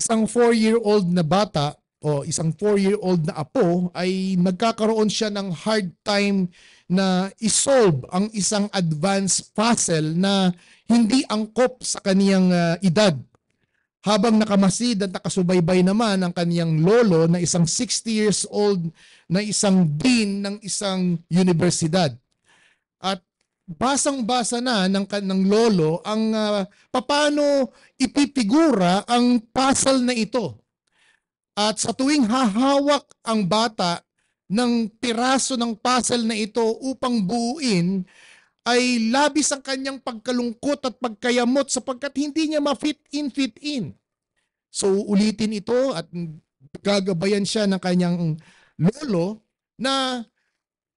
isang 4-year-old na bata o isang 4-year-old na apo ay nagkakaroon siya ng hard time na isolve ang isang advanced puzzle na hindi angkop sa kaniyang uh, edad. Habang nakamasid at nakasubaybay naman ang kaniyang lolo na isang 60 years old na isang dean ng isang universidad. At basang-basa na ng, ng lolo ang uh, ah, paano ipipigura ang puzzle na ito. At sa tuwing hahawak ang bata ng piraso ng puzzle na ito upang buuin, ay labis ang kanyang pagkalungkot at pagkayamot sapagkat hindi niya ma-fit in, fit in. So ulitin ito at gagabayan siya ng kanyang lolo na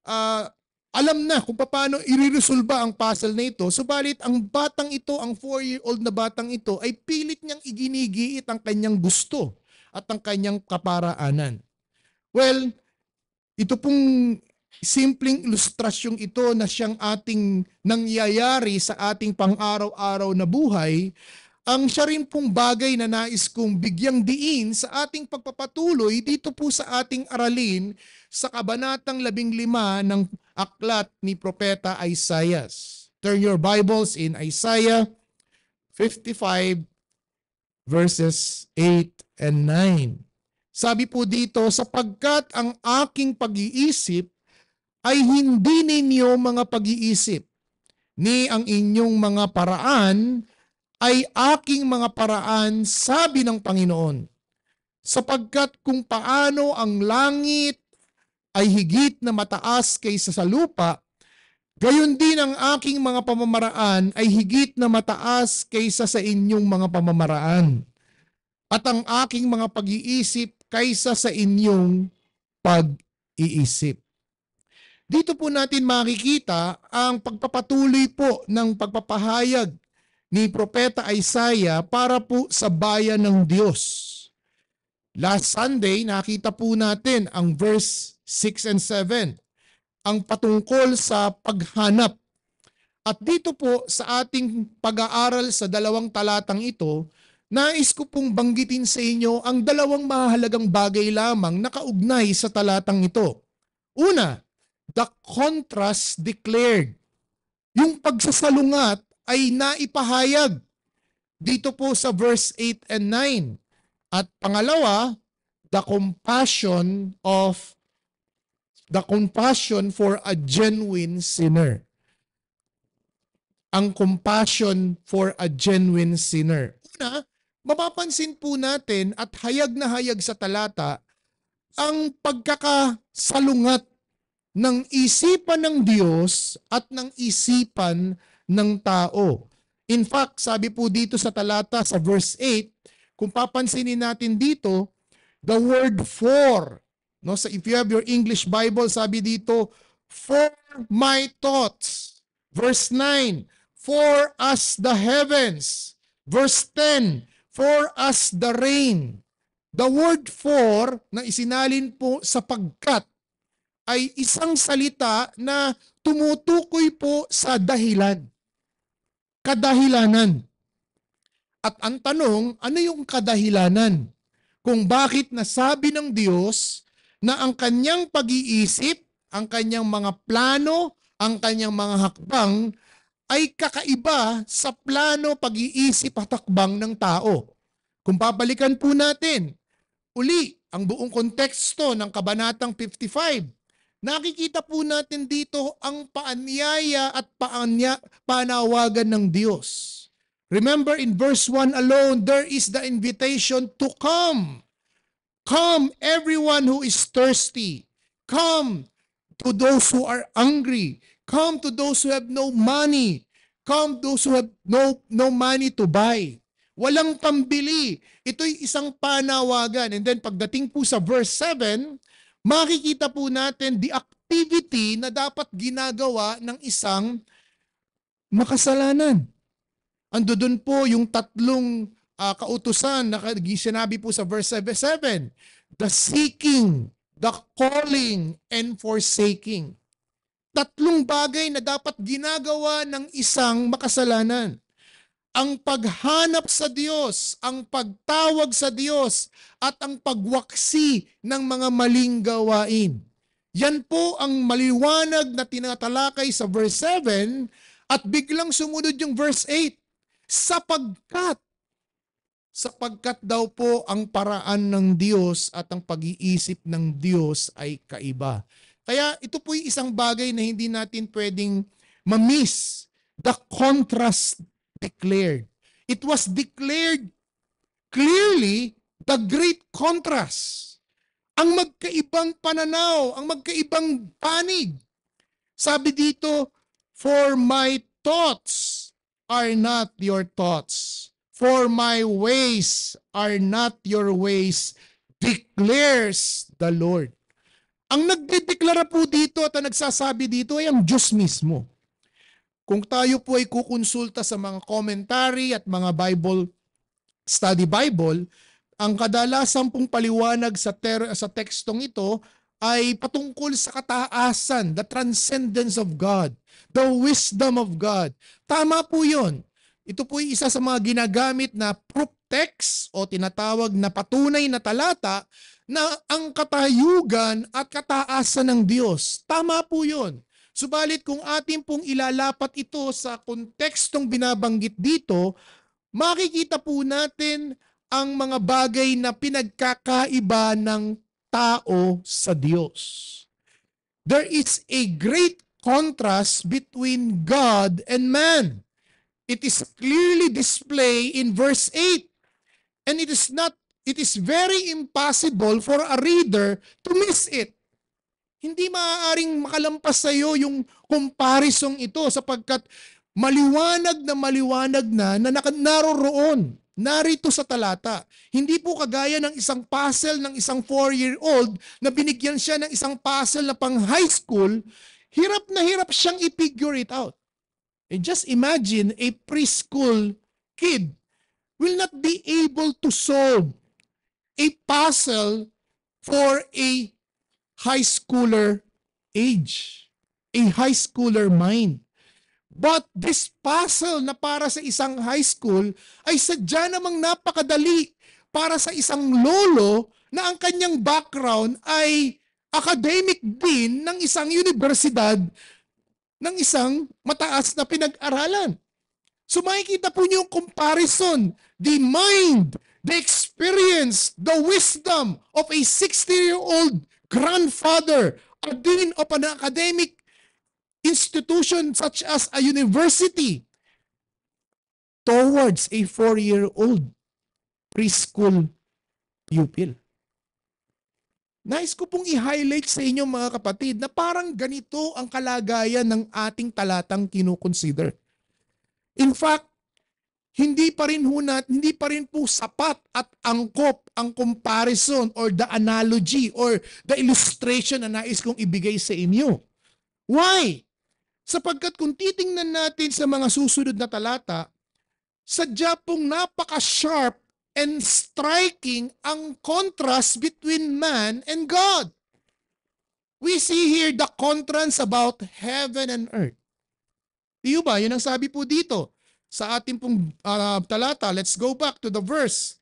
uh, alam na kung paano iriresolba ang puzzle na ito. Subalit ang batang ito, ang 4-year-old na batang ito ay pilit niyang iginigiit ang kanyang gusto at ang kanyang kaparaanan. Well, ito pong simpleng ilustrasyong ito na siyang ating nangyayari sa ating pang-araw-araw na buhay ang siya rin pong bagay na nais kong bigyang diin sa ating pagpapatuloy dito po sa ating aralin sa Kabanatang 15 ng aklat ni Propeta Isaiah. Turn your Bibles in Isaiah 55 verses 8 and 9. Sabi po dito, sapagkat ang aking pag-iisip ay hindi ninyo mga pag-iisip, ni ang inyong mga paraan ay aking mga paraan, sabi ng Panginoon. Sapagkat kung paano ang langit ay higit na mataas kaysa sa lupa, gayon din ang aking mga pamamaraan ay higit na mataas kaysa sa inyong mga pamamaraan. At ang aking mga pag-iisip kaysa sa inyong pag-iisip. Dito po natin makikita ang pagpapatuloy po ng pagpapahayag ni Propeta Isaiah para po sa bayan ng Diyos. Last Sunday, nakita po natin ang verse 6 and 7, ang patungkol sa paghanap. At dito po sa ating pag-aaral sa dalawang talatang ito, nais ko pong banggitin sa inyo ang dalawang mahalagang bagay lamang na kaugnay sa talatang ito. Una, the contrast declared. Yung pagsasalungat ay naipahayag dito po sa verse 8 and 9. At pangalawa, the compassion of the compassion for a genuine sinner. Ang compassion for a genuine sinner. Una, mapapansin po natin at hayag na hayag sa talata ang pagkakasalungat ng isipan ng Diyos at ng isipan ng ng tao. In fact, sabi po dito sa talata sa verse 8, kung papansinin natin dito, the word for, no, so if you have your English Bible, sabi dito, for my thoughts. Verse 9, for us the heavens. Verse 10, for us the rain. The word for na isinalin po sa pagkat ay isang salita na tumutukoy po sa dahilan kadahilanan. At ang tanong, ano yung kadahilanan? Kung bakit nasabi ng Diyos na ang kanyang pag-iisip, ang kanyang mga plano, ang kanyang mga hakbang ay kakaiba sa plano, pag-iisip at hakbang ng tao. Kung babalikan po natin, uli ang buong konteksto ng Kabanatang 55, Nakikita po natin dito ang paanyaya at paanya, panawagan ng Diyos. Remember in verse 1 alone, there is the invitation to come. Come, everyone who is thirsty. Come to those who are hungry. Come to those who have no money. Come those who have no, no money to buy. Walang pambili. Ito'y isang panawagan. And then pagdating po sa verse 7, makikita po natin the activity na dapat ginagawa ng isang makasalanan. Ando doon po yung tatlong uh, kautusan na sinabi po sa verse 7, the seeking, the calling, and forsaking. Tatlong bagay na dapat ginagawa ng isang makasalanan ang paghanap sa Diyos, ang pagtawag sa Diyos, at ang pagwaksi ng mga maling gawain. Yan po ang maliwanag na tinatalakay sa verse 7 at biglang sumunod yung verse 8. Sapagkat, sapagkat daw po ang paraan ng Diyos at ang pag-iisip ng Diyos ay kaiba. Kaya ito po yung isang bagay na hindi natin pwedeng mamiss. The contrast declared. It was declared clearly the great contrast. Ang magkaibang pananaw, ang magkaibang panig. Sabi dito, For my thoughts are not your thoughts. For my ways are not your ways, declares the Lord. Ang nagdideklara po dito at ang nagsasabi dito ay ang Diyos mismo. Kung tayo po ay kukonsulta sa mga commentary at mga Bible study Bible, ang kadalasan pong paliwanag sa ter- sa tekstong ito ay patungkol sa kataasan, the transcendence of God, the wisdom of God. Tama po 'yon. Ito po ay isa sa mga ginagamit na proof text o tinatawag na patunay na talata na ang katayugan at kataasan ng Diyos. Tama po 'yon. Subalit kung atin pong ilalapat ito sa kontekstong binabanggit dito, makikita po natin ang mga bagay na pinagkakaiba ng tao sa Diyos. There is a great contrast between God and man. It is clearly displayed in verse 8. And it is not it is very impossible for a reader to miss it. Hindi maaaring makalampas sa iyo yung comparison ito sapagkat maliwanag na maliwanag na na naroroon. Narito sa talata, hindi po kagaya ng isang puzzle ng isang 4-year-old na binigyan siya ng isang puzzle na pang high school, hirap na hirap siyang i-figure it out. And just imagine a preschool kid will not be able to solve a puzzle for a high schooler age, a high schooler mind. But this puzzle na para sa isang high school ay sadya namang napakadali para sa isang lolo na ang kanyang background ay academic din ng isang universidad ng isang mataas na pinag-aralan. So makikita po niyo yung comparison, the mind, the experience, the wisdom of a 60-year-old grandfather, a dean of an academic institution such as a university towards a four-year-old preschool pupil. Nais ko pong i-highlight sa inyo mga kapatid na parang ganito ang kalagayan ng ating talatang kinukonsider. In fact, hindi pa rin hunat, hindi pa rin po sapat at angkop ang comparison or the analogy or the illustration na nais kong ibigay sa inyo. Why? Sapagkat kung titingnan natin sa mga susunod na talata, sadya pong napaka-sharp and striking ang contrast between man and God. We see here the contrast about heaven and earth. Di ba? Yun ang sabi po dito sa ating pong uh, talata. Let's go back to the verse.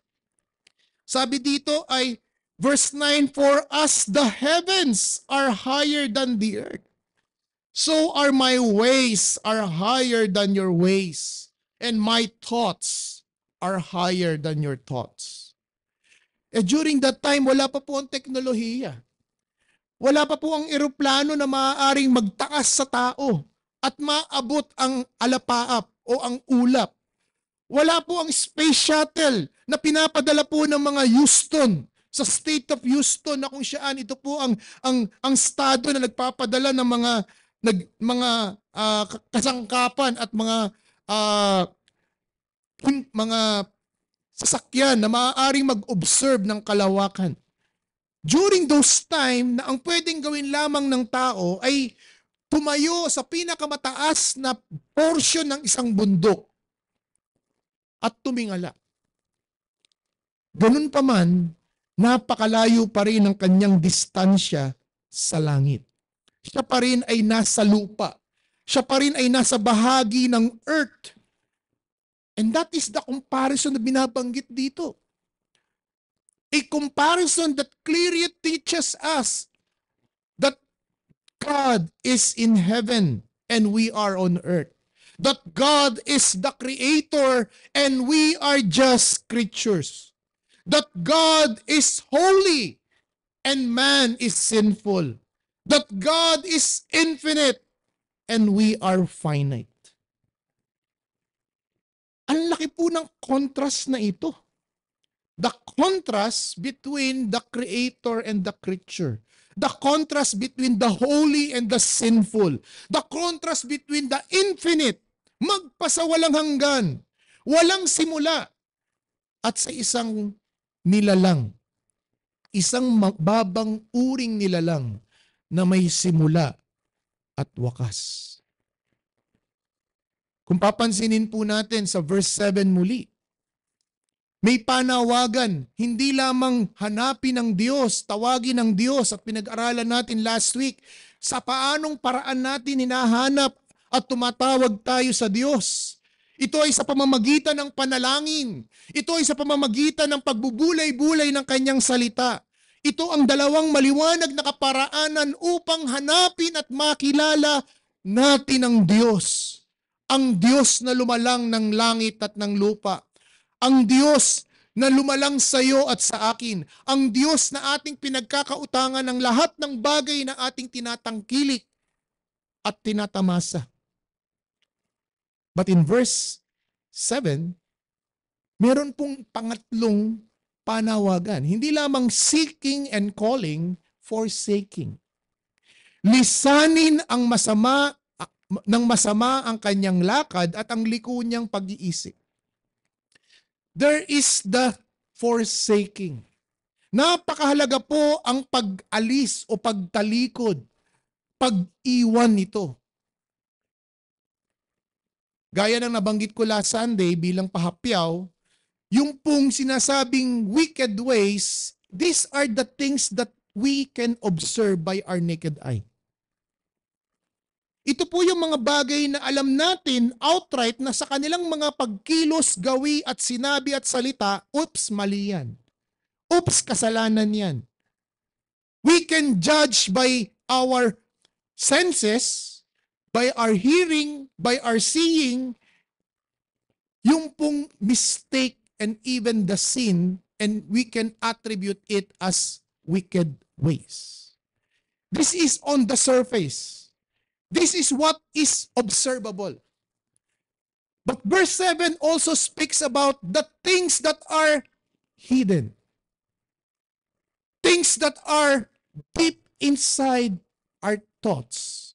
Sabi dito ay verse 9, For us the heavens are higher than the earth. So are my ways are higher than your ways, and my thoughts are higher than your thoughts. Eh during that time, wala pa po ang teknolohiya. Wala pa po ang eroplano na maaaring magtaas sa tao at maabot ang alapaap o ang ulap. Wala po ang space shuttle na pinapadala po ng mga Houston sa state of Houston na kung saan ito po ang ang ang estado na nagpapadala ng mga nag mga uh, kasangkapan at mga uh, mga sasakyan na maaaring mag-observe ng kalawakan. During those time na ang pwedeng gawin lamang ng tao ay tumayo sa pinakamataas na portion ng isang bundok at tumingala. Ganun pa man, napakalayo pa rin ang kanyang distansya sa langit. Siya pa rin ay nasa lupa. Siya pa rin ay nasa bahagi ng earth. And that is the comparison na binabanggit dito. A comparison that clearly teaches us God is in heaven and we are on earth. That God is the creator and we are just creatures. That God is holy and man is sinful. That God is infinite and we are finite. Ang laki po ng contrast na ito. The contrast between the creator and the creature. The contrast between the holy and the sinful. The contrast between the infinite. magpasawalang hanggan. Walang simula. At sa isang nilalang. Isang babang uring nilalang na may simula at wakas. Kung papansinin po natin sa verse 7 muli, may panawagan, hindi lamang hanapin ng Diyos, tawagin ng Diyos at pinag-aralan natin last week sa paanong paraan natin hinahanap at tumatawag tayo sa Diyos. Ito ay sa pamamagitan ng panalangin. Ito ay sa pamamagitan ng pagbubulay-bulay ng kanyang salita. Ito ang dalawang maliwanag na kaparaanan upang hanapin at makilala natin ang Diyos. Ang Diyos na lumalang ng langit at ng lupa. Ang Diyos na lumalang sa iyo at sa akin. Ang Diyos na ating pinagkakautangan ng lahat ng bagay na ating tinatangkilik at tinatamasa. But in verse 7, meron pong pangatlong panawagan. Hindi lamang seeking and calling, forsaking. Lisanin ang masama ng masama ang kanyang lakad at ang liko niyang pag-iisip. There is the forsaking. Napakahalaga po ang pag-alis o pagtalikod, pag-iwan nito. Gaya ng nabanggit ko last Sunday bilang pahapyaw, yung pong sinasabing wicked ways, these are the things that we can observe by our naked eye. Ito po yung mga bagay na alam natin outright na sa kanilang mga pagkilos, gawi at sinabi at salita, oops, mali yan. Oops, kasalanan yan. We can judge by our senses, by our hearing, by our seeing, yung pong mistake and even the sin and we can attribute it as wicked ways. This is on the surface. This is what is observable. But verse 7 also speaks about the things that are hidden. Things that are deep inside our thoughts.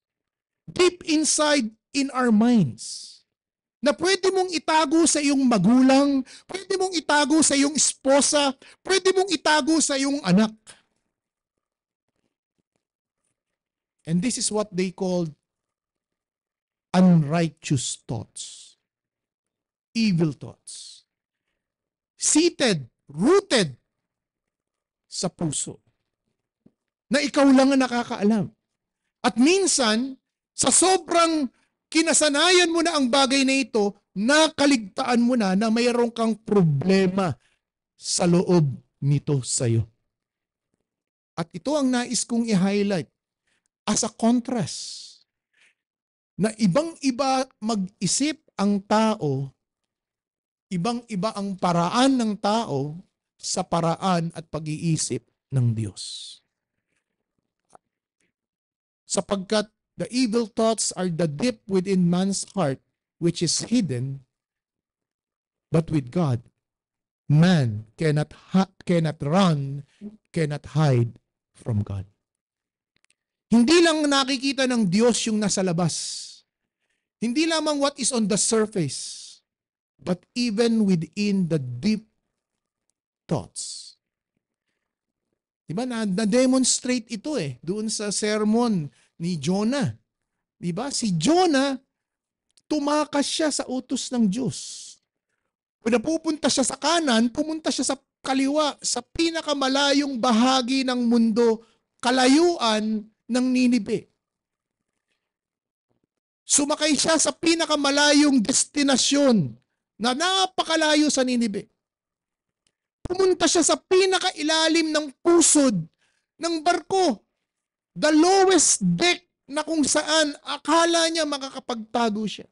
Deep inside in our minds na pwede mong itago sa iyong magulang, pwede mong itago sa iyong esposa, pwede mong itago sa iyong anak. And this is what they called unrighteous thoughts, evil thoughts, seated, rooted sa puso na ikaw lang ang nakakaalam. At minsan, sa sobrang kinasanayan mo na ang bagay na ito, nakaligtaan mo na na mayroon kang problema sa loob nito sa'yo. At ito ang nais kong i-highlight as a contrast na ibang-iba mag-isip ang tao, ibang-iba ang paraan ng tao sa paraan at pag-iisip ng Diyos. Sapagkat the evil thoughts are the deep within man's heart which is hidden, but with God, man cannot, cannot run, cannot hide from God. Hindi lang nakikita ng Diyos yung nasa labas. Hindi lamang what is on the surface, but even within the deep thoughts. Diba? Na-demonstrate ito eh, doon sa sermon ni Jonah. Diba? Si Jonah, tumakas siya sa utos ng Diyos. Kung napupunta siya sa kanan, pumunta siya sa kaliwa, sa pinakamalayong bahagi ng mundo, kalayuan ng Ninibe. Sumakay siya sa pinakamalayong destinasyon na napakalayo sa Ninibe. Pumunta siya sa pinakailalim ng pusod ng barko. The lowest deck na kung saan akala niya makakapagtago siya.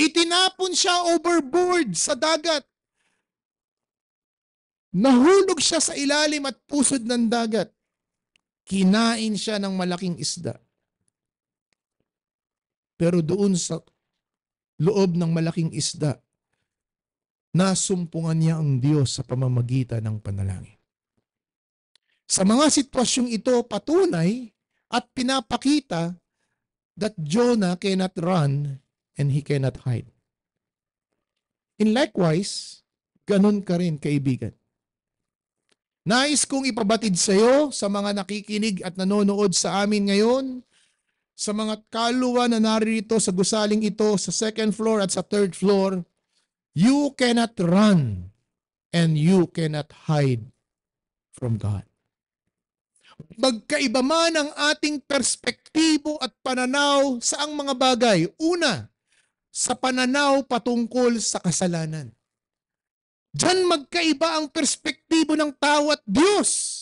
Itinapon siya overboard sa dagat. Nahulog siya sa ilalim at pusod ng dagat. Kinain siya ng malaking isda. Pero doon sa loob ng malaking isda, nasumpungan niya ang Diyos sa pamamagitan ng panalangin. Sa mga sitwasyong ito, patunay at pinapakita that Jonah cannot run and he cannot hide. In likewise, ganun ka rin, kaibigan. Nais kong ipabatid sa iyo, sa mga nakikinig at nanonood sa amin ngayon, sa mga kaluluwa na naririto sa gusaling ito sa second floor at sa third floor, you cannot run and you cannot hide from God. Magkaiba man ang ating perspektibo at pananaw sa ang mga bagay. Una, sa pananaw patungkol sa kasalanan. Diyan magkaiba ang perspektibo ng tao at Diyos.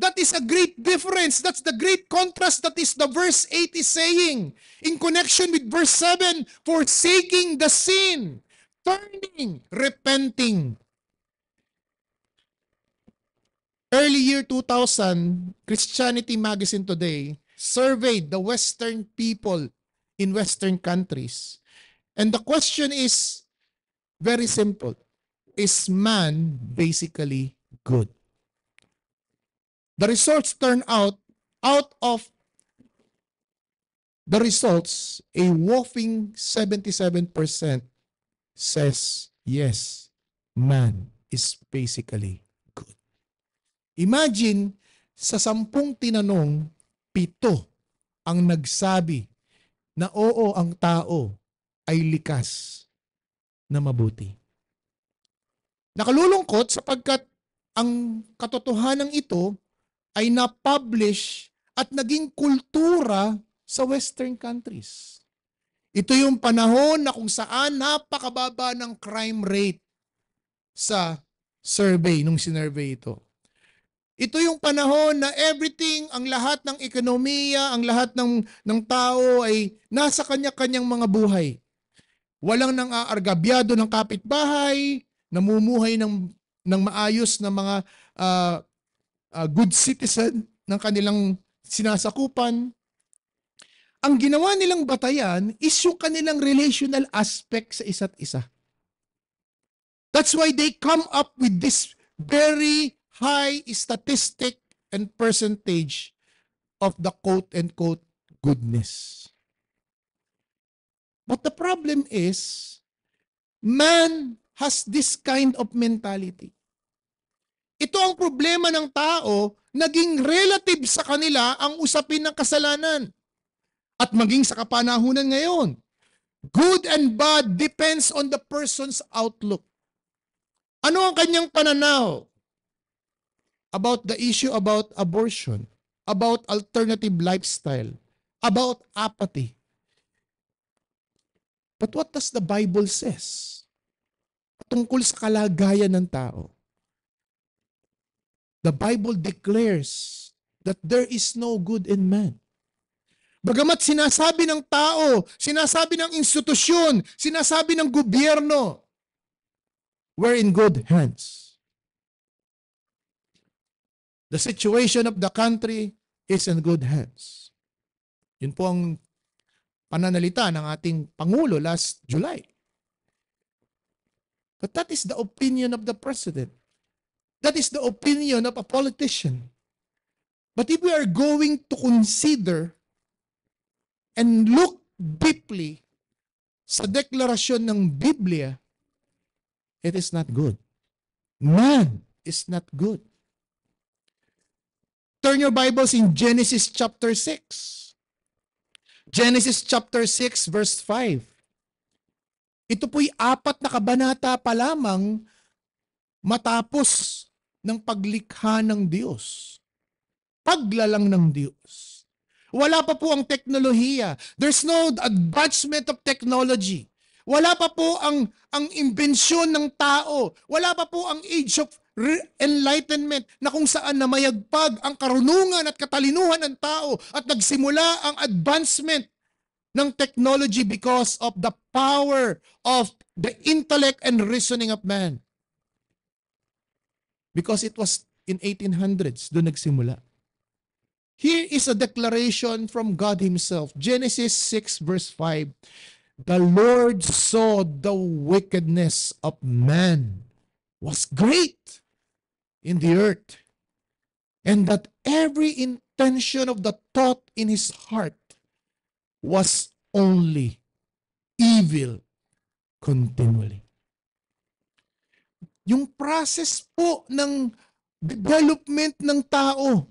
That is a great difference. That's the great contrast that is the verse 8 is saying in connection with verse 7 forsaking the sin, turning, repenting. Early year 2000, Christianity Magazine Today surveyed the Western people in Western countries. And the question is very simple is man basically good? The results turn out, out of the results, a whopping 77% says, yes, man is basically good. Imagine, sa sampung tinanong, pito ang nagsabi na oo ang tao ay likas na mabuti. Nakalulungkot sapagkat ang katotohanan ito ay na-publish at naging kultura sa Western countries. Ito yung panahon na kung saan napakababa ng crime rate sa survey, nung sinurvey ito. Ito yung panahon na everything, ang lahat ng ekonomiya, ang lahat ng, ng tao ay nasa kanya-kanyang mga buhay. Walang nang aargabyado ng kapitbahay, namumuhay ng, ng maayos na mga uh, uh, good citizen ng kanilang sinasakupan. Ang ginawa nilang batayan is yung kanilang relational aspect sa isa't isa. That's why they come up with this very high statistic and percentage of the quote-unquote goodness. But the problem is, man has this kind of mentality. Ito ang problema ng tao, naging relative sa kanila ang usapin ng kasalanan. At maging sa kapanahunan ngayon, good and bad depends on the person's outlook. Ano ang kanyang pananaw about the issue about abortion, about alternative lifestyle, about apathy? But what does the Bible says? tungkol sa kalagayan ng tao. The Bible declares that there is no good in man. Bagamat sinasabi ng tao, sinasabi ng institusyon, sinasabi ng gobyerno, we're in good hands. The situation of the country is in good hands. Yun po ang pananalita ng ating Pangulo last July. But that is the opinion of the president. That is the opinion of a politician. But if we are going to consider and look deeply sa deklarasyon ng Biblia, it is not good. Man is not good. Turn your Bibles in Genesis chapter 6. Genesis chapter 6 verse 5. Ito po'y apat na kabanata pa lamang matapos ng paglikha ng Diyos. Paglalang ng Diyos. Wala pa po ang teknolohiya. There's no advancement of technology. Wala pa po ang ang imbensyon ng tao. Wala pa po ang age of enlightenment na kung saan na mayagpag ang karunungan at katalinuhan ng tao at nagsimula ang advancement ng technology because of the power of the intellect and reasoning of man. Because it was in 1800s, doon nagsimula. Here is a declaration from God Himself. Genesis 6 verse 5. The Lord saw the wickedness of man was great in the earth, and that every intention of the thought in his heart was only evil continually. Yung process po ng development ng tao,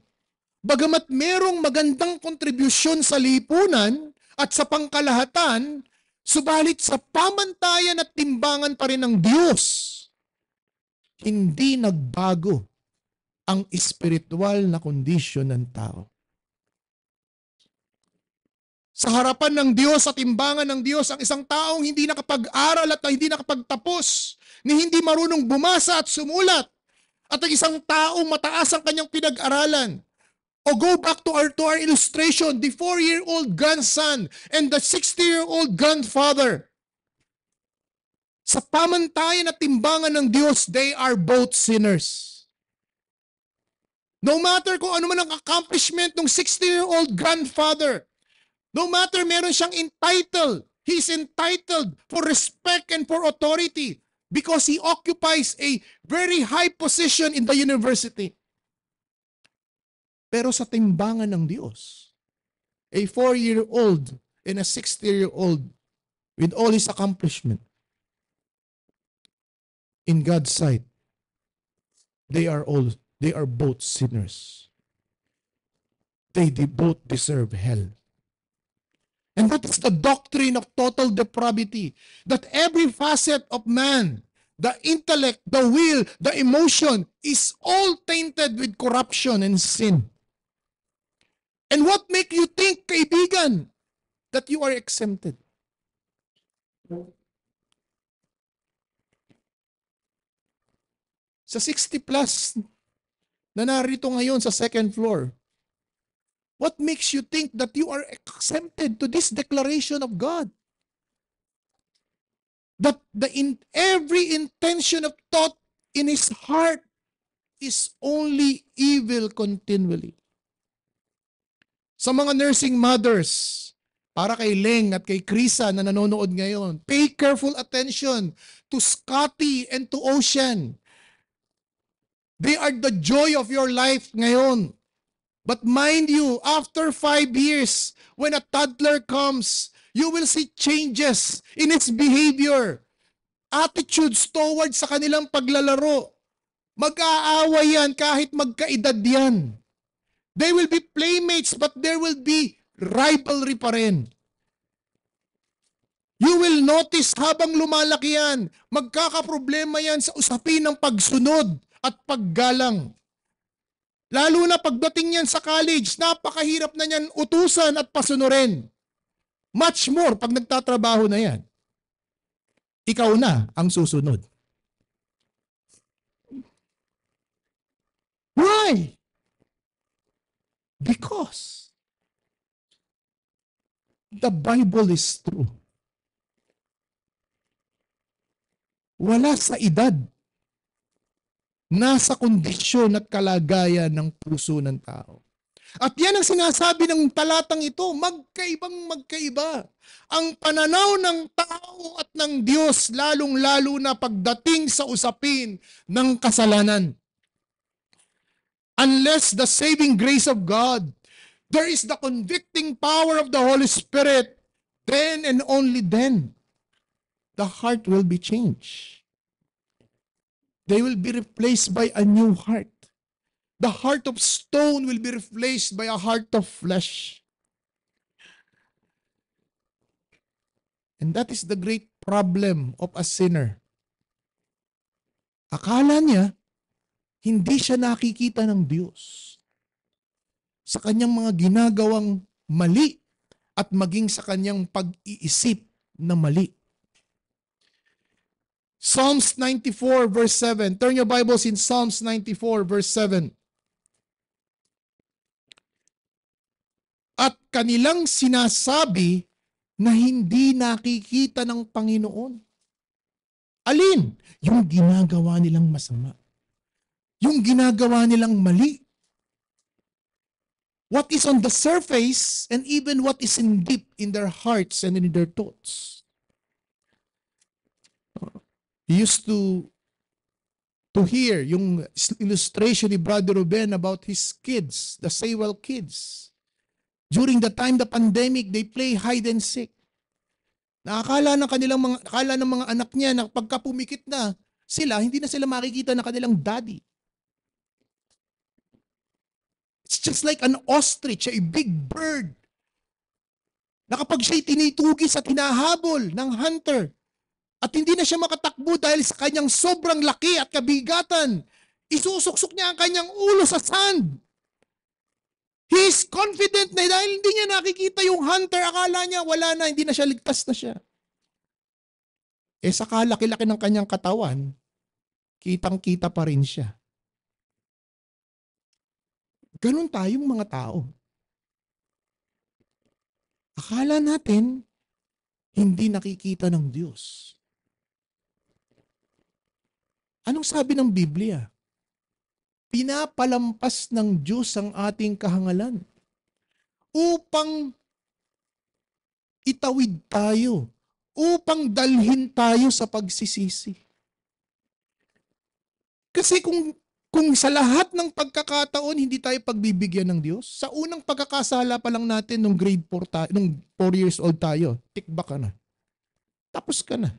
bagamat merong magandang kontribusyon sa lipunan at sa pangkalahatan, subalit sa pamantayan at timbangan pa rin ng Diyos, hindi nagbago ang espiritual na kondisyon ng tao sa harapan ng Diyos at timbangan ng Diyos ang isang taong hindi nakapag-aral at hindi nakapagtapos, ni hindi marunong bumasa at sumulat, at ang isang taong mataas ang kanyang pinag-aralan. O go back to our, to our illustration, the four-year-old grandson and the 60-year-old grandfather. Sa pamantayan at timbangan ng Diyos, they are both sinners. No matter kung ano man ang accomplishment ng 60-year-old grandfather, No matter meron siyang entitled, he's entitled for respect and for authority because he occupies a very high position in the university. Pero sa timbangan ng Diyos, a four-year-old and a 60-year-old with all his accomplishment, in God's sight, they are all, they are both sinners. They both deserve hell. And that is the doctrine of total depravity. That every facet of man, the intellect, the will, the emotion, is all tainted with corruption and sin. And what make you think, kaibigan, that you are exempted? Sa 60 plus na narito ngayon sa second floor, What makes you think that you are exempted to this declaration of God? That the in every intention of thought in his heart is only evil continually. Sa mga nursing mothers, para kay Leng at kay Krisa na nanonood ngayon, pay careful attention to Scotty and to Ocean. They are the joy of your life ngayon. But mind you, after five years, when a toddler comes, you will see changes in its behavior, attitudes towards sa kanilang paglalaro. Mag-aaway yan kahit magkaedad yan. They will be playmates but there will be rivalry pa rin. You will notice habang lumalaki yan, magkakaproblema yan sa usapin ng pagsunod at paggalang. Lalo na pagdating niyan sa college, napakahirap na niyan utusan at pasunurin. Much more pag nagtatrabaho na yan. Ikaw na ang susunod. Why? Because the Bible is true. Wala sa edad nasa kondisyon at kalagayan ng puso ng tao. At yan ang sinasabi ng talatang ito, magkaibang magkaiba. Ang pananaw ng tao at ng Diyos, lalong-lalo na pagdating sa usapin ng kasalanan. Unless the saving grace of God, there is the convicting power of the Holy Spirit, then and only then, the heart will be changed. They will be replaced by a new heart. The heart of stone will be replaced by a heart of flesh. And that is the great problem of a sinner. Akala niya, hindi siya nakikita ng Diyos sa kanyang mga ginagawang mali at maging sa kanyang pag-iisip na mali. Psalms 94 verse 7. Turn your Bibles in Psalms 94 verse 7. At kanilang sinasabi na hindi nakikita ng Panginoon. Alin? Yung ginagawa nilang masama. Yung ginagawa nilang mali. What is on the surface and even what is in deep in their hearts and in their thoughts used to to hear yung illustration ni Brother Ruben about his kids, the Sewell kids. During the time the pandemic, they play hide and seek. Nakakala ng kanilang mga akala ng mga anak niya na pagka pumikit na sila, hindi na sila makikita ng kanilang daddy. It's just like an ostrich, a big bird. Na kapag siya'y tinitugis at hinahabol ng hunter, at hindi na siya makatakbo dahil sa kanyang sobrang laki at kabigatan. Isusuksok niya ang kanyang ulo sa sand. He's confident na dahil hindi niya nakikita yung hunter, akala niya wala na, hindi na siya ligtas na siya. Eh sa kalaki-laki ng kanyang katawan, kitang-kita pa rin siya. Ganun tayong mga tao. Akala natin, hindi nakikita ng Diyos. Anong sabi ng Biblia? Pinapalampas ng Diyos ang ating kahangalan upang itawid tayo, upang dalhin tayo sa pagsisisi. Kasi kung kung sa lahat ng pagkakataon hindi tayo pagbibigyan ng Diyos, sa unang pagkakasala pa lang natin nung grade 4 tayo, nung 4 years old tayo, tikba ka na. Tapos ka na.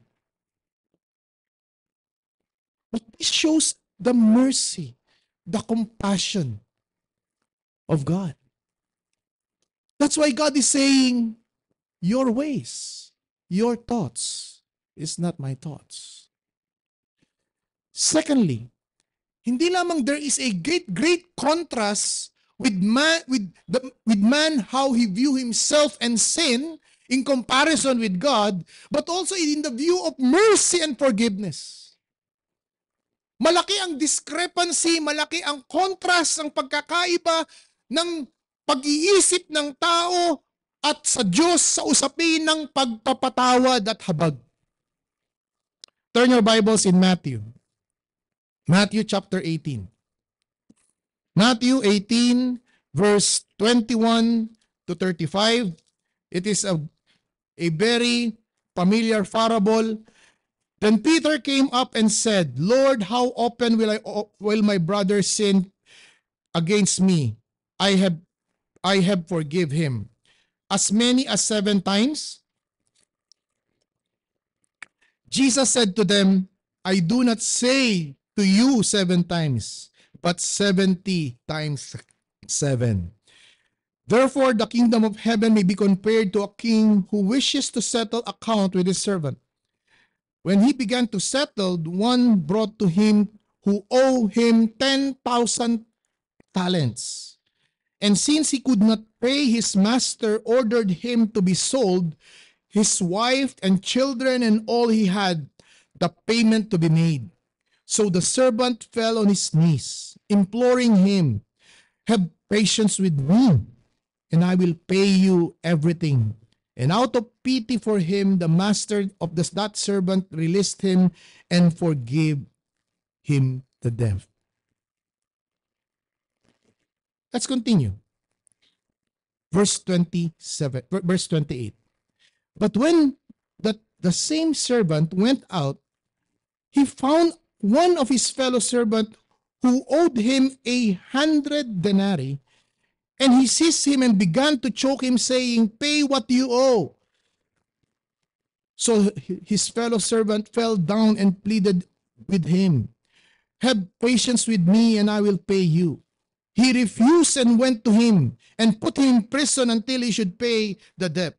But this shows the mercy, the compassion of God. That's why God is saying, Your ways, your thoughts is not my thoughts. Secondly, hindi lamang there is a great great contrast with man with the, with man how he view himself and sin in comparison with God, but also in the view of mercy and forgiveness. Malaki ang discrepancy, malaki ang contrast, ang pagkakaiba ng pag-iisip ng tao at sa Diyos sa usapin ng pagpapatawad at habag. Turn your Bibles in Matthew. Matthew chapter 18. Matthew 18 verse 21 to 35. It is a, a very familiar parable Then Peter came up and said, Lord, how often will I will my brother sin against me? I have I have forgive him. As many as seven times? Jesus said to them, I do not say to you seven times, but seventy times seven. Therefore, the kingdom of heaven may be compared to a king who wishes to settle account with his servant. When he began to settle, one brought to him who owed him 10,000 talents. And since he could not pay, his master ordered him to be sold, his wife and children and all he had, the payment to be made. So the servant fell on his knees, imploring him, Have patience with me, and I will pay you everything. And out of pity for him, the master of the, that servant released him and forgave him the debt. Let's continue. Verse 27, verse 28. But when that the same servant went out, he found one of his fellow servants who owed him a hundred denarii and he seized him and began to choke him, saying, Pay what you owe. So his fellow servant fell down and pleaded with him, Have patience with me, and I will pay you. He refused and went to him and put him in prison until he should pay the debt.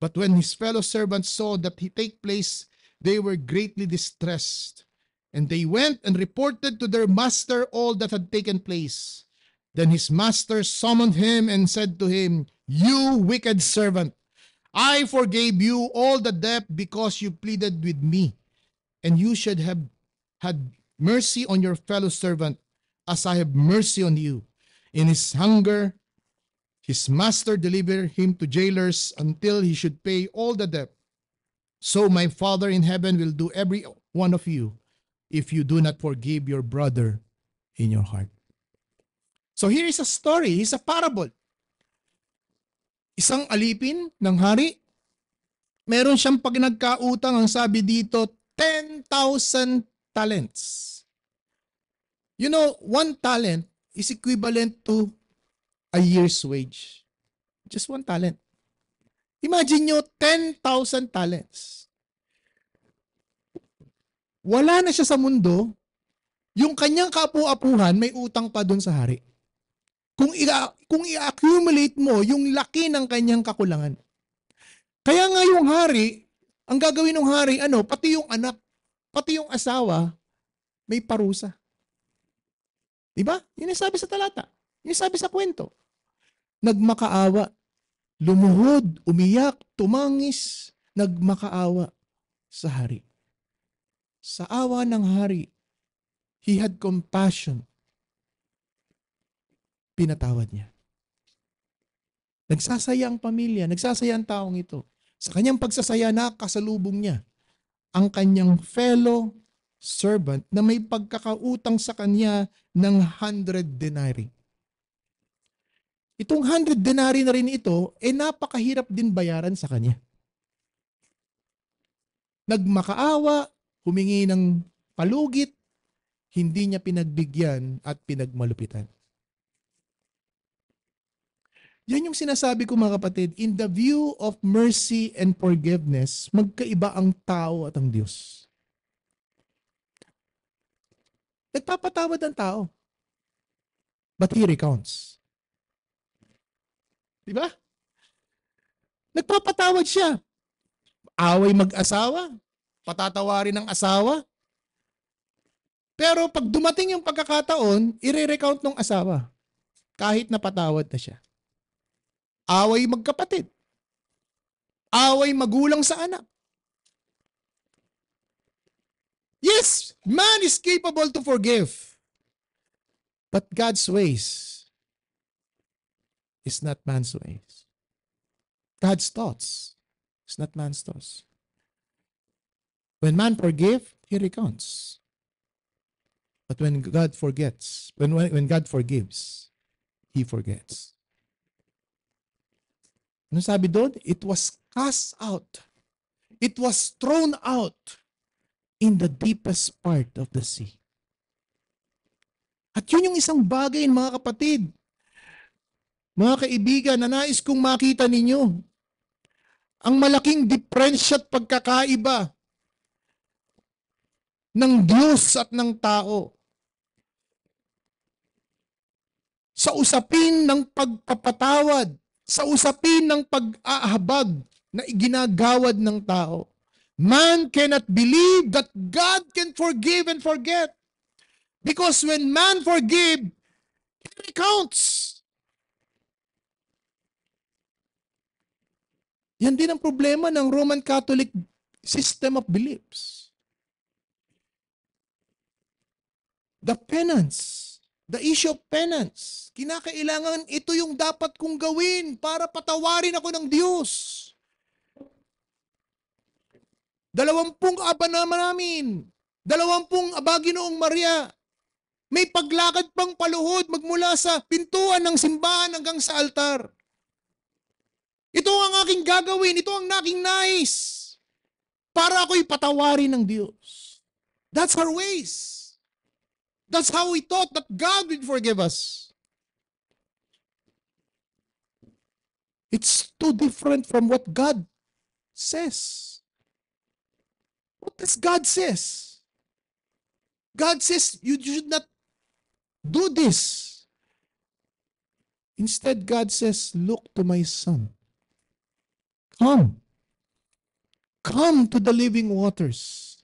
But when his fellow servants saw that he take place, they were greatly distressed. And they went and reported to their master all that had taken place. Then his master summoned him and said to him, You wicked servant, I forgave you all the debt because you pleaded with me, and you should have had mercy on your fellow servant as I have mercy on you. In his hunger, his master delivered him to jailers until he should pay all the debt. So my Father in heaven will do every one of you if you do not forgive your brother in your heart. So here is a story, here's a parable. Isang alipin ng hari, meron siyang pag ang sabi dito, 10,000 talents. You know, one talent is equivalent to a year's wage. Just one talent. Imagine nyo, 10,000 talents. Wala na siya sa mundo, yung kanyang kapu-apuhan may utang pa doon sa hari kung ila kung i-accumulate mo yung laki ng kanyang kakulangan. Kaya nga yung hari, ang gagawin ng hari, ano, pati yung anak, pati yung asawa, may parusa. Di ba? Yun ang sabi sa talata. Yun sabi sa kwento. Nagmakaawa. Lumuhod, umiyak, tumangis, nagmakaawa sa hari. Sa awa ng hari, he had compassion pinatawad niya. Nagsasaya ang pamilya, nagsasaya ang taong ito. Sa kanyang pagsasaya na kasalubong niya, ang kanyang fellow servant na may pagkakautang sa kanya ng 100 denari. Itong 100 denari na rin ito, eh napakahirap din bayaran sa kanya. Nagmakaawa, humingi ng palugit, hindi niya pinagbigyan at pinagmalupitan. Yan yung sinasabi ko mga kapatid, in the view of mercy and forgiveness, magkaiba ang tao at ang Diyos. Nagpapatawad ang tao. But he recounts. Di ba? Nagpapatawad siya. Away mag-asawa, patatawarin ng asawa. Pero pag dumating yung pagkakataon, i-recount ng asawa. Kahit napatawad na siya. Away magkapatid. Away magulang sa anak. Yes, man is capable to forgive. But God's ways is not man's ways. God's thoughts is not man's thoughts. When man forgive, he recounts. But when God forgets, when, when, when God forgives, he forgets. Ano sabi doon? It was cast out. It was thrown out in the deepest part of the sea. At yun yung isang bagay, mga kapatid, mga kaibigan, na nais kong makita ninyo, ang malaking diferensya at pagkakaiba ng Diyos at ng tao sa usapin ng pagpapatawad sa usapin ng pag-ahabag na iginagawad ng tao. Man cannot believe that God can forgive and forget. Because when man forgive, he recounts. Yan din ang problema ng Roman Catholic system of beliefs. The penance The issue of penance. Kinakailangan ito yung dapat kong gawin para patawarin ako ng Diyos. Dalawampung aba naman namin. Dalawampung abagi noong Maria. May paglakad pang paluhod magmula sa pintuan ng simbahan hanggang sa altar. Ito ang aking gagawin. Ito ang naking nais. Para ako'y patawarin ng Diyos. That's her ways. That's how we thought that God would forgive us. It's too different from what God says. What does God says? God says you should not do this. Instead, God says, look to my son. Come. Come to the living waters.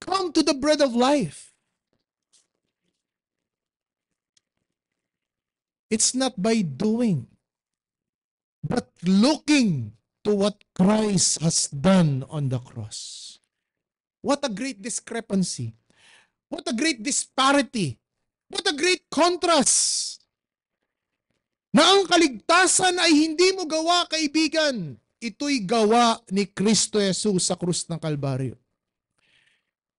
Come to the bread of life. It's not by doing, but looking to what Christ has done on the cross. What a great discrepancy. What a great disparity. What a great contrast. Na ang kaligtasan ay hindi mo gawa, kaibigan. Ito'y gawa ni Kristo Jesus sa krus ng Kalbaryo.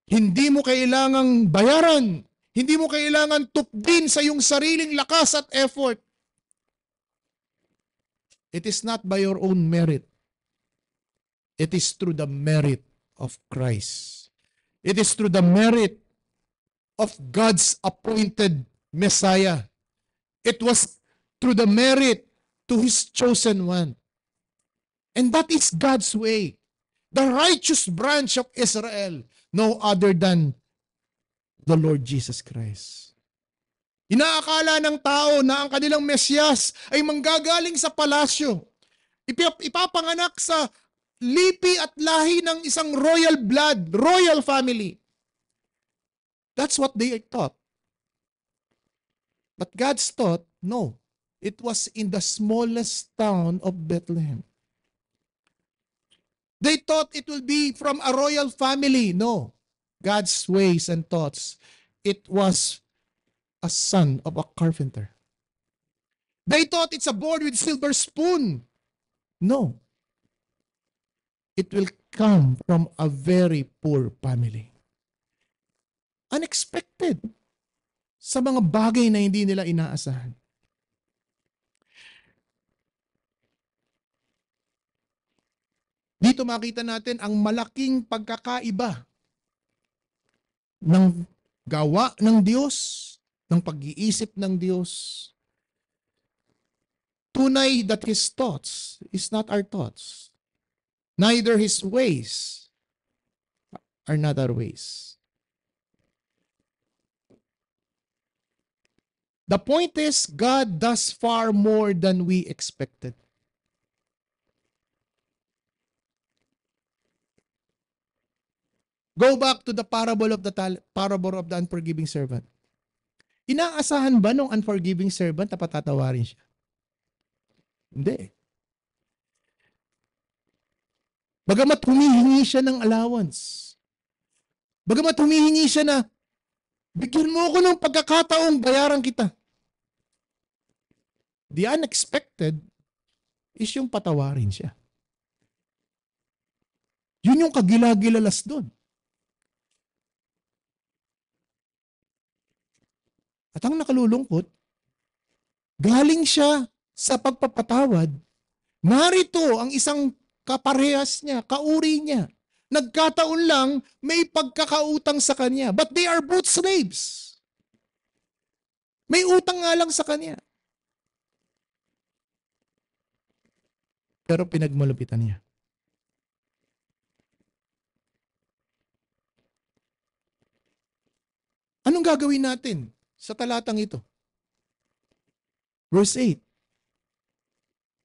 Hindi mo kailangang bayaran. Hindi mo kailangan tupdin sa iyong sariling lakas at effort. It is not by your own merit. It is through the merit of Christ. It is through the merit of God's appointed Messiah. It was through the merit to His chosen one. And that is God's way. The righteous branch of Israel, no other than the Lord Jesus Christ. Inaakala ng tao na ang kanilang Mesiyas ay manggagaling sa palasyo. Ipapanganak sa lipi at lahi ng isang royal blood, royal family. That's what they thought. But God's thought, no. It was in the smallest town of Bethlehem. They thought it will be from a royal family. No. God's ways and thoughts, it was a son of a carpenter. They thought it's a board with silver spoon. No. It will come from a very poor family. Unexpected sa mga bagay na hindi nila inaasahan. Dito makita natin ang malaking pagkakaiba ng gawa ng Diyos, ng pag-iisip ng Diyos. Tunay that His thoughts is not our thoughts. Neither His ways are not our ways. The point is, God does far more than we expected. Go back to the parable of the tal- parable of the unforgiving servant. Inaasahan ba nung unforgiving servant na patatawarin siya? Hindi. Bagamat humihingi siya ng allowance. Bagamat humihingi siya na, bigyan mo ako ng pagkakataong bayaran kita. The unexpected is yung patawarin siya. Yun yung kagilagilalas doon. At ang nakalulungkot, galing siya sa pagpapatawad. Narito ang isang kaparehas niya, kauri niya. Nagkataon lang may pagkakautang sa kanya. But they are both slaves. May utang nga lang sa kanya. Pero pinagmalupitan niya. Anong gagawin natin? sa talatang ito. Verse 8,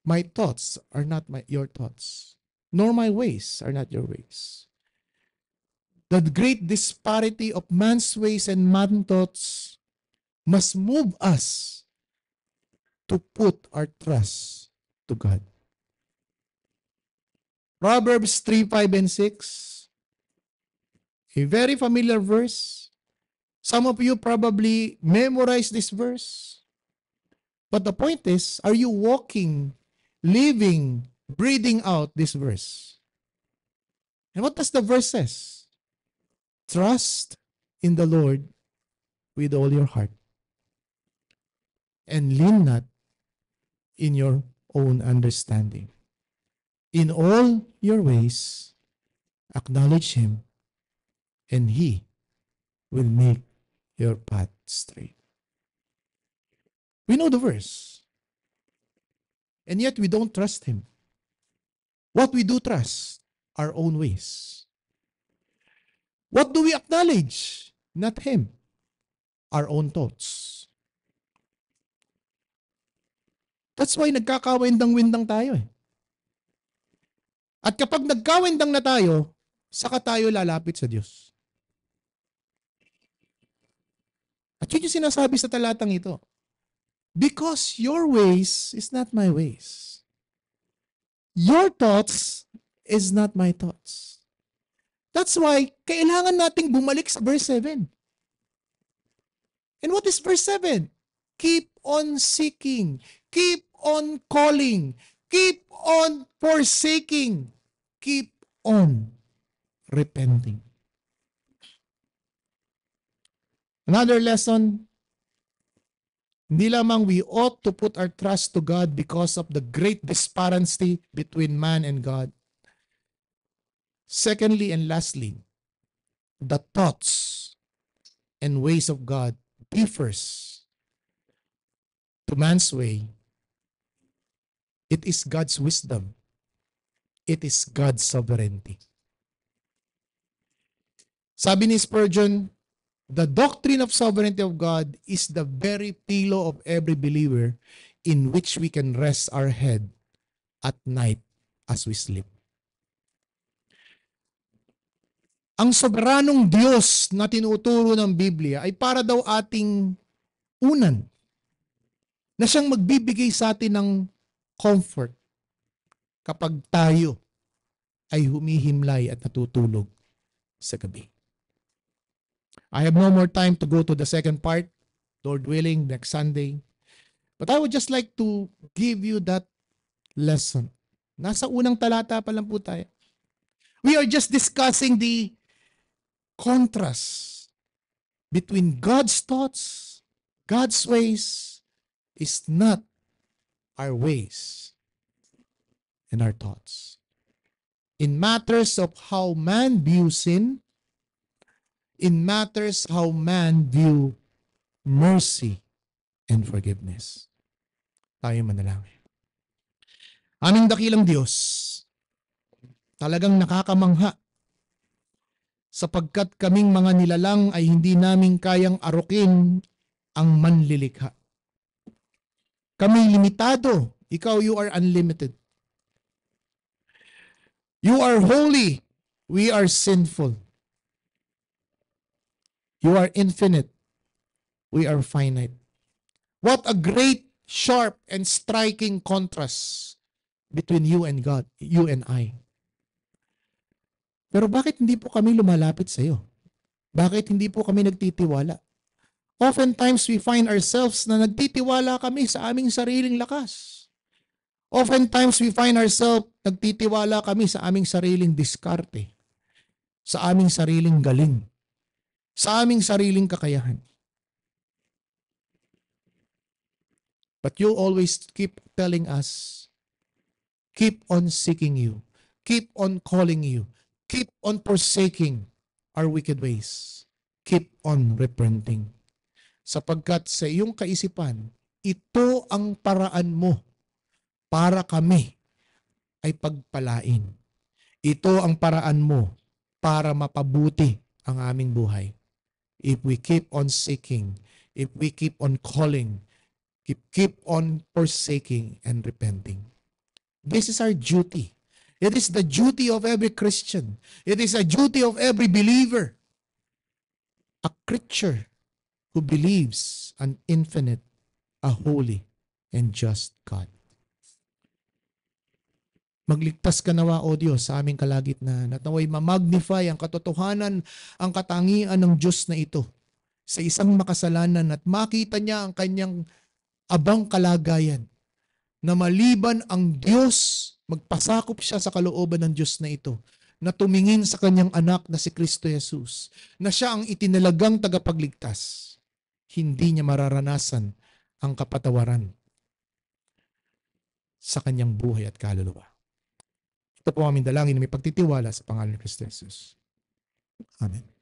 My thoughts are not my, your thoughts, nor my ways are not your ways. The great disparity of man's ways and man's thoughts must move us to put our trust to God. Proverbs 3, 5, and 6, a very familiar verse, Some of you probably memorize this verse. But the point is, are you walking, living, breathing out this verse? And what does the verse says? Trust in the Lord with all your heart and lean not in your own understanding. In all your ways, acknowledge Him, and He will make your path straight. We know the verse. And yet we don't trust Him. What we do trust, our own ways. What do we acknowledge? Not Him. Our own thoughts. That's why nagkakawindang-windang tayo eh. At kapag nagkawindang na tayo, saka tayo lalapit sa Diyos. At yun yung sinasabi sa talatang ito. Because your ways is not my ways. Your thoughts is not my thoughts. That's why, kailangan nating bumalik sa verse 7. And what is verse 7? Keep on seeking. Keep on calling. Keep on forsaking. Keep on repenting. Another lesson, hindi lamang we ought to put our trust to God because of the great disparity between man and God. Secondly and lastly, the thoughts and ways of God differs to man's way. It is God's wisdom. It is God's sovereignty. Sabi ni Spurgeon, The doctrine of sovereignty of God is the very pillow of every believer in which we can rest our head at night as we sleep. Ang soberanong Diyos na tinuturo ng Biblia ay para daw ating unan na siyang magbibigay sa atin ng comfort kapag tayo ay humihimlay at natutulog sa gabi. I have no more time to go to the second part, Lord willing, next Sunday. But I would just like to give you that lesson. Nasa unang talata pa lang po tayo. We are just discussing the contrast between God's thoughts, God's ways is not our ways and our thoughts. In matters of how man views sin, in matters how man view mercy and forgiveness. Tayo manalangin. Aming dakilang Diyos, talagang nakakamangha sapagkat kaming mga nilalang ay hindi namin kayang arukin ang manlilikha. Kami limitado, ikaw you are unlimited. You are holy, we are sinful. You are infinite. We are finite. What a great, sharp, and striking contrast between you and God, you and I. Pero bakit hindi po kami lumalapit sa iyo? Bakit hindi po kami nagtitiwala? Oftentimes, we find ourselves na nagtitiwala kami sa aming sariling lakas. Oftentimes, we find ourselves nagtitiwala kami sa aming sariling diskarte, sa aming sariling galing sa aming sariling kakayahan. But you always keep telling us, keep on seeking you, keep on calling you, keep on forsaking our wicked ways, keep on repenting. Sapagkat sa iyong kaisipan, ito ang paraan mo para kami ay pagpalain. Ito ang paraan mo para mapabuti ang aming buhay. if we keep on seeking, if we keep on calling, keep, keep on forsaking and repenting. This is our duty. It is the duty of every Christian. It is a duty of every believer. A creature who believes an infinite, a holy, and just God. Magligtas ka nawa, O Diyos, sa aming kalagitnaan at naway mamagnify ang katotohanan, ang katangian ng Diyos na ito sa isang makasalanan at makita niya ang kanyang abang kalagayan na maliban ang Diyos, magpasakop siya sa kalooban ng Diyos na ito na tumingin sa kanyang anak na si Kristo Jesus, na siya ang itinalagang tagapagligtas, hindi niya mararanasan ang kapatawaran sa kanyang buhay at kaluluwa. Ito po aming dalangin na may pagtitiwala sa pangalan ni Kristo Jesus. Amen.